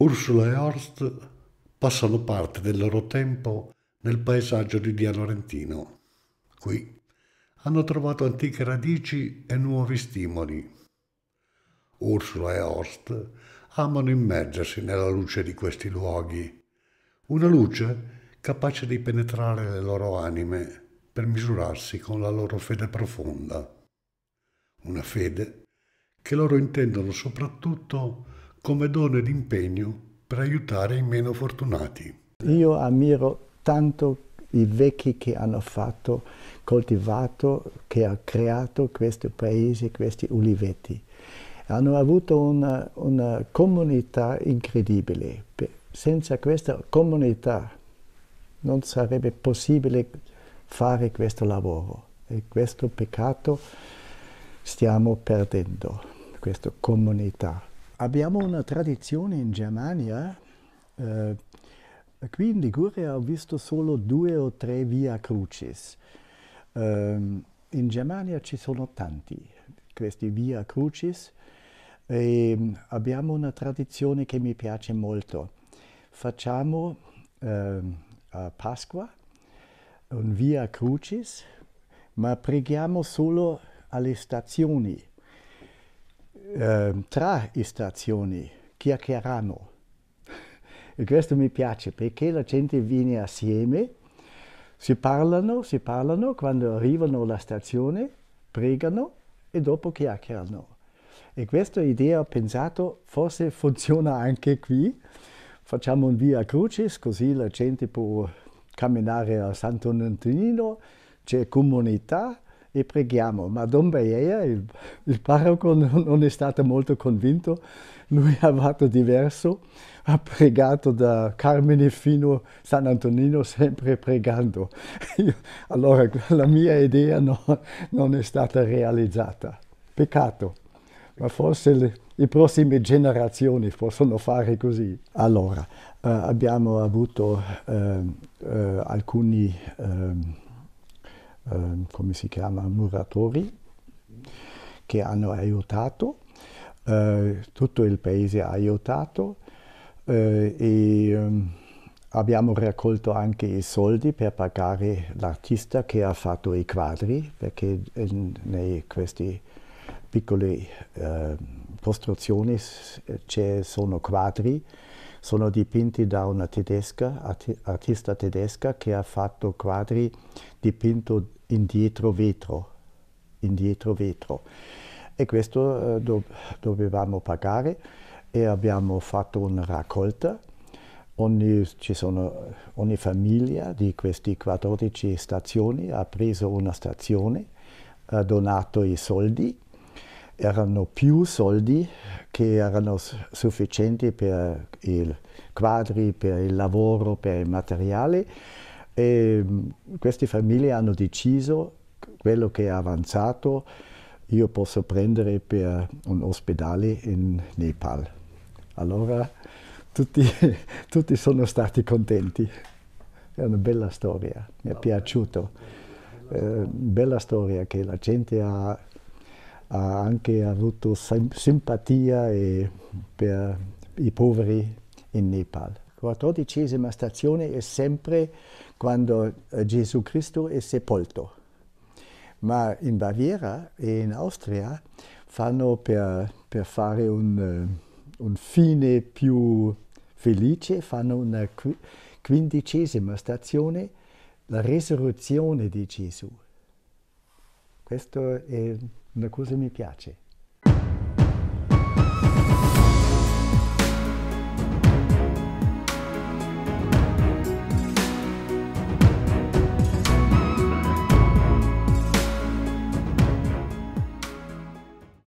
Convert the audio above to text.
Ursula e Horst passano parte del loro tempo nel paesaggio di Dia Lorentino. Qui hanno trovato antiche radici e nuovi stimoli. Ursula e Horst amano immergersi nella luce di questi luoghi, una luce capace di penetrare le loro anime per misurarsi con la loro fede profonda, una fede che loro intendono soprattutto come dono d'impegno per aiutare i meno fortunati. Io ammiro tanto i vecchi che hanno fatto, coltivato, che hanno creato questo paese, questi ulivetti. Hanno avuto una, una comunità incredibile. Senza questa comunità non sarebbe possibile fare questo lavoro. E questo peccato stiamo perdendo, questa comunità. Abbiamo una tradizione in Germania, eh, eh, qui in Liguria ho visto solo due o tre via crucis. Eh, in Germania ci sono tanti questi via crucis e mm, abbiamo una tradizione che mi piace molto. Facciamo eh, a Pasqua un via crucis, ma preghiamo solo alle stazioni eh, tra stazioni chiacchierano. E questo mi piace perché la gente viene assieme, si parlano, si parlano, quando arrivano alla stazione pregano e dopo chiacchierano. E questa idea ho pensato forse funziona anche qui. Facciamo un via crucis così la gente può camminare a Santo Sant'Antonino, c'è comunità, e preghiamo. Ma Don Baieia, il, il parroco, non è stato molto convinto, lui ha fatto diverso, ha pregato da Carmine fino a San Antonino sempre pregando. Io, allora la mia idea no, non è stata realizzata. Peccato, ma forse le, le prossime generazioni possono fare così. Allora, eh, abbiamo avuto eh, eh, alcuni ehm, Ehm, come si chiama, muratori, che hanno aiutato, eh, tutto il paese ha aiutato eh, e ehm, abbiamo raccolto anche i soldi per pagare l'artista che ha fatto i quadri, perché ehm, in, queste piccole costruzioni ci sono quadri sono dipinti da una tedesca, arti artista tedesca che ha fatto quadri dipinto, indietro vetro, indietro vetro. E questo eh, do, dovevamo pagare e abbiamo fatto una raccolta. Ogni, sono, ogni famiglia di queste 14 stazioni ha preso una stazione, ha donato i soldi erano più soldi che erano sufficienti per i quadri, per il lavoro, per il materiale e ehm, queste famiglie hanno deciso quello che è avanzato io posso prendere per un ospedale in Nepal. Allora tutti, tutti sono stati contenti. È una bella storia, mi è piaciuto. Eh, bella storia che la gente ha, ha anche avuto simpatia per i poveri in Nepal quattordicesima stazione è sempre quando eh, Gesù Cristo è sepolto. Ma in Baviera e in Austria fanno per, per fare un, eh, un, fine più felice, fanno una quindicesima stazione, la risurrezione di Gesù. Questo è una cosa che mi piace.